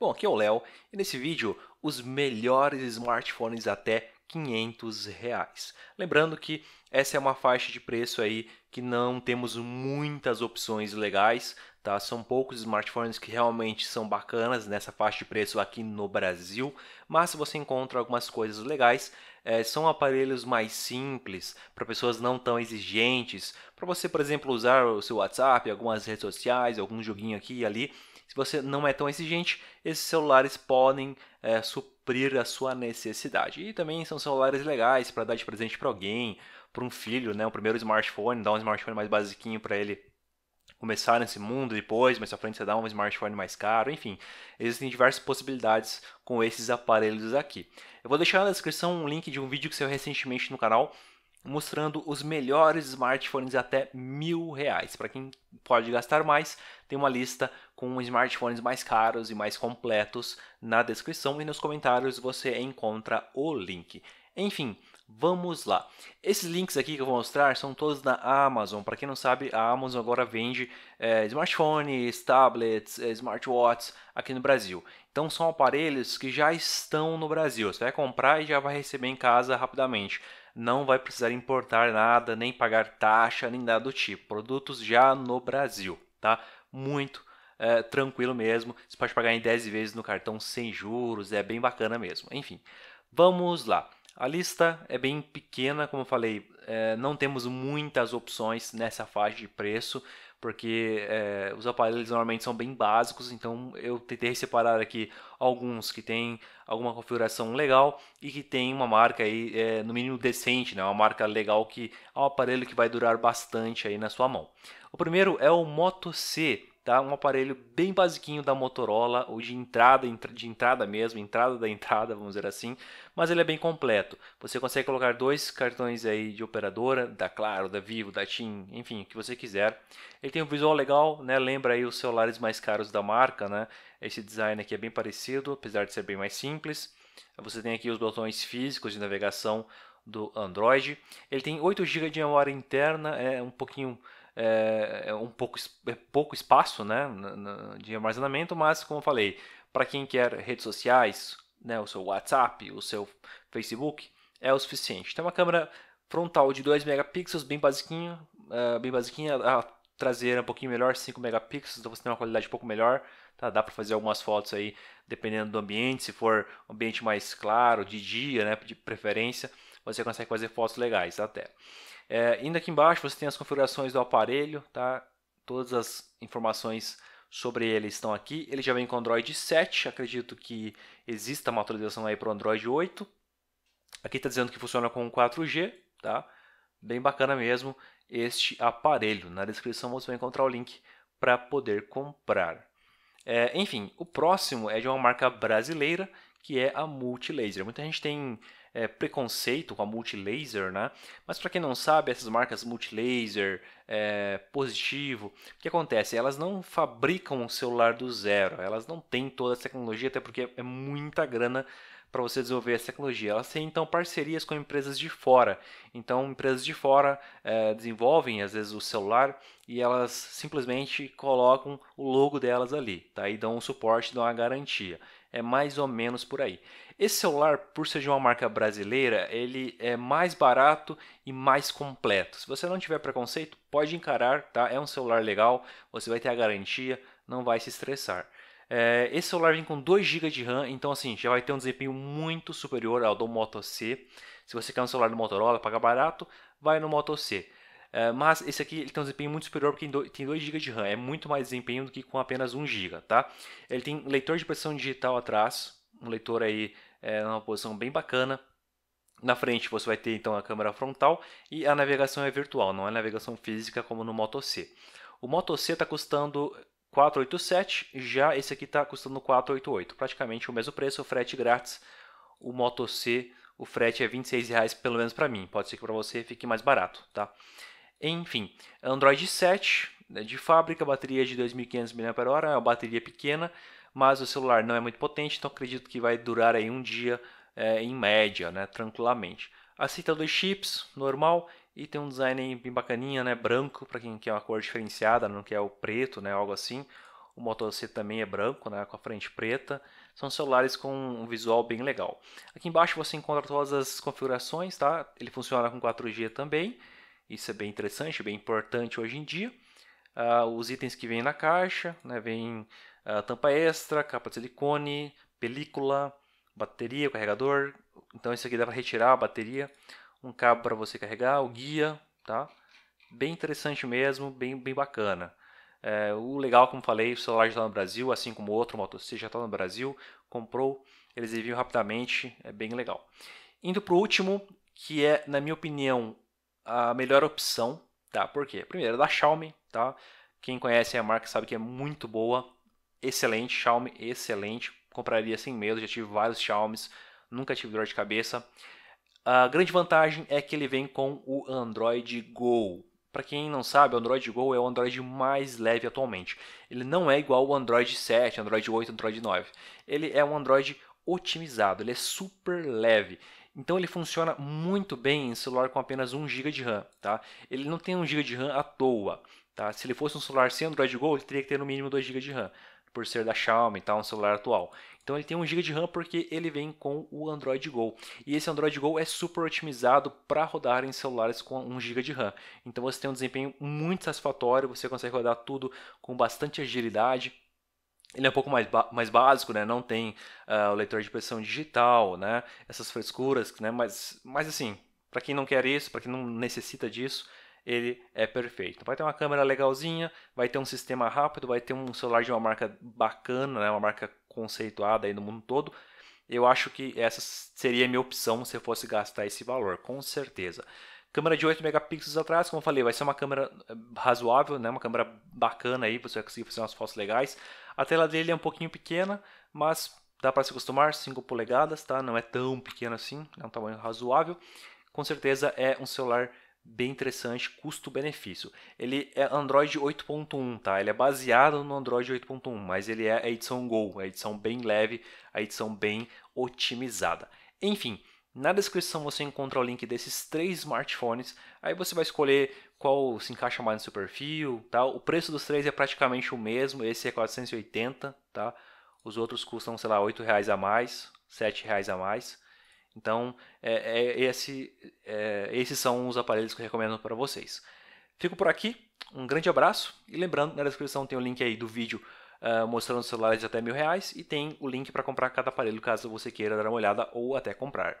Bom, aqui é o Léo e nesse vídeo os melhores smartphones até 500 reais. Lembrando que essa é uma faixa de preço aí que não temos muitas opções legais, tá? São poucos smartphones que realmente são bacanas nessa faixa de preço aqui no Brasil, mas se você encontra algumas coisas legais. É, são aparelhos mais simples para pessoas não tão exigentes, para você, por exemplo, usar o seu WhatsApp, algumas redes sociais, algum joguinho aqui e ali se você não é tão exigente, esses celulares podem é, suprir a sua necessidade. E também são celulares legais para dar de presente para alguém, para um filho, né? O primeiro smartphone, dar um smartphone mais basiquinho para ele começar nesse mundo depois, mais à frente você dá um smartphone mais caro, enfim. Existem diversas possibilidades com esses aparelhos aqui. Eu vou deixar na descrição um link de um vídeo que saiu recentemente no canal mostrando os melhores smartphones até mil reais. Para quem pode gastar mais, tem uma lista com smartphones mais caros e mais completos na descrição e nos comentários você encontra o link. Enfim, Vamos lá. Esses links aqui que eu vou mostrar são todos da Amazon. Para quem não sabe, a Amazon agora vende é, smartphones, tablets, é, smartwatches aqui no Brasil. Então são aparelhos que já estão no Brasil. Você vai comprar e já vai receber em casa rapidamente. Não vai precisar importar nada, nem pagar taxa, nem nada do tipo. Produtos já no Brasil, tá? Muito é, tranquilo mesmo. Você pode pagar em 10 vezes no cartão sem juros, é bem bacana mesmo. Enfim, vamos lá. A lista é bem pequena, como eu falei, é, não temos muitas opções nessa faixa de preço, porque é, os aparelhos normalmente são bem básicos, então eu tentei separar aqui alguns que têm alguma configuração legal e que tem uma marca aí, é, no mínimo decente, né? uma marca legal que é um aparelho que vai durar bastante aí na sua mão. O primeiro é o Moto C, tá? Um aparelho bem basiquinho da Motorola, ou de entrada, de entrada mesmo, entrada da entrada, vamos dizer assim, mas ele é bem completo. Você consegue colocar dois cartões aí de operadora, da Claro, da Vivo, da TIM, enfim, o que você quiser. Ele tem um visual legal, né? Lembra aí os celulares mais caros da marca, né? Esse design aqui é bem parecido, apesar de ser bem mais simples. Você tem aqui os botões físicos de navegação do Android. Ele tem 8 GB de memória interna, é um pouquinho é, é um pouco, é pouco espaço né, de armazenamento, mas como eu falei, para quem quer redes sociais, né, o seu WhatsApp, o seu Facebook, é o suficiente. Tem uma câmera frontal de 2 megapixels, bem basiquinho, é, bem basiquinha, a traseira é um pouquinho melhor, 5 megapixels, então você tem uma qualidade um pouco melhor, tá? Dá para fazer algumas fotos aí, dependendo do ambiente, se for um ambiente mais claro, de dia, né, de preferência, você consegue fazer fotos legais até. É, indo aqui embaixo você tem as configurações do aparelho, tá? Todas as informações sobre ele estão aqui. Ele já vem com Android 7, acredito que exista uma atualização aí para o Android 8. Aqui está dizendo que funciona com 4G, tá? Bem bacana mesmo este aparelho. Na descrição você vai encontrar o link para poder comprar. É, enfim, o próximo é de uma marca brasileira que é a Multilaser. Muita gente tem é, preconceito com a Multilaser, né? Mas para quem não sabe, essas marcas Multilaser, é, Positivo, o que acontece? Elas não fabricam um celular do zero, elas não têm toda essa tecnologia, até porque é muita grana para você desenvolver essa tecnologia. Elas têm então parcerias com empresas de fora. Então, empresas de fora é, desenvolvem às vezes o celular e elas simplesmente colocam o logo delas ali, tá? E dão um suporte, dão uma garantia. É mais ou menos por aí. Esse celular, por ser de uma marca brasileira, ele é mais barato e mais completo. Se você não tiver preconceito, pode encarar, tá? É um celular legal, você vai ter a garantia, não vai se estressar. É, esse celular vem com 2 GB de RAM, então assim, já vai ter um desempenho muito superior ao do Moto C. Se você quer um celular do Motorola, paga barato, vai no Moto C. É, mas esse aqui ele tem um desempenho muito superior porque tem 2 GB de RAM, é muito mais desempenho do que com apenas 1 GB, tá? Ele tem leitor de pressão digital atrás, um leitor aí é, numa posição bem bacana, na frente você vai ter então a câmera frontal e a navegação é virtual, não é navegação física como no Moto C. O Moto C está custando 487, já esse aqui está custando 488, praticamente o mesmo preço, o frete grátis. O Moto C, o frete é 26 reais pelo menos para mim, pode ser que para você fique mais barato, tá? Enfim, Android 7 né, de fábrica, bateria de 2.500 mAh, é uma bateria pequena, mas o celular não é muito potente, então acredito que vai durar aí um dia é, em média, né, tranquilamente. Aceita dois chips, normal, e tem um design bem bacaninha, né? Branco, para quem quer uma cor diferenciada, não quer o preto, né? Algo assim. O C também é branco, né? Com a frente preta. São celulares com um visual bem legal. Aqui embaixo você encontra todas as configurações, tá? Ele funciona com 4G também. Isso é bem interessante, bem importante hoje em dia. Uh, os itens que vêm na caixa, né? Vem uh, tampa extra, capa de silicone, película, bateria, carregador. Então isso aqui dá para retirar a bateria um cabo para você carregar, o guia, tá? Bem interessante mesmo, bem, bem bacana. É, o legal, como falei, o celular já está no Brasil, assim como outro motociclista já está no Brasil, comprou, eles enviam rapidamente, é bem legal. Indo para o último, que é, na minha opinião, a melhor opção, tá? Por quê? Primeiro, é da Xiaomi, tá? Quem conhece a marca sabe que é muito boa, excelente, Xiaomi excelente, compraria sem medo, já tive vários Xiaomis, nunca tive dor de cabeça. A grande vantagem é que ele vem com o Android Go. Para quem não sabe, o Android Go é o Android mais leve atualmente. Ele não é igual o Android 7, Android 8, Android 9. Ele é um Android otimizado, ele é super leve. Então ele funciona muito bem em celular com apenas 1 GB de RAM, tá? Ele não tem 1 GB de RAM à toa, tá? Se ele fosse um celular sem Android Go, ele teria que ter no mínimo 2 GB de RAM por ser da Xiaomi tá, um celular atual. Então ele tem 1 GB de RAM porque ele vem com o Android Go. E esse Android Go é super otimizado para rodar em celulares com 1 GB de RAM. Então você tem um desempenho muito satisfatório, você consegue rodar tudo com bastante agilidade. Ele é um pouco mais, mais básico, né? Não tem uh, o leitor de pressão digital, né? Essas frescuras, né? Mas, mas assim, para quem não quer isso, para quem não necessita disso, ele é perfeito. Então, vai ter uma câmera legalzinha, vai ter um sistema rápido, vai ter um celular de uma marca bacana, né, uma marca conceituada aí no mundo todo. Eu acho que essa seria a minha opção se eu fosse gastar esse valor, com certeza. Câmera de 8 megapixels atrás, como eu falei, vai ser uma câmera eh, razoável, né? uma câmera bacana aí, você vai conseguir fazer umas fotos legais. A tela dele é um pouquinho pequena, mas dá para se acostumar, 5 polegadas, tá? Não é tão pequena assim, é um tamanho razoável. Com certeza é um celular bem interessante, custo-benefício. Ele é Android 8.1, tá? Ele é baseado no Android 8.1, mas ele é a edição Go, a edição bem leve, a edição bem otimizada. Enfim, na descrição você encontra o link desses três smartphones, aí você vai escolher qual se encaixa mais no seu perfil, tá? O preço dos três é praticamente o mesmo, esse é 480, tá? Os outros custam, sei lá, R$ reais a mais, R$ reais a mais. Então, é, é, esse, é, esses são os aparelhos que eu recomendo para vocês. Fico por aqui, um grande abraço e lembrando, na descrição tem o link aí do vídeo uh, mostrando celulares até mil reais e tem o link para comprar cada aparelho caso você queira dar uma olhada ou até comprar.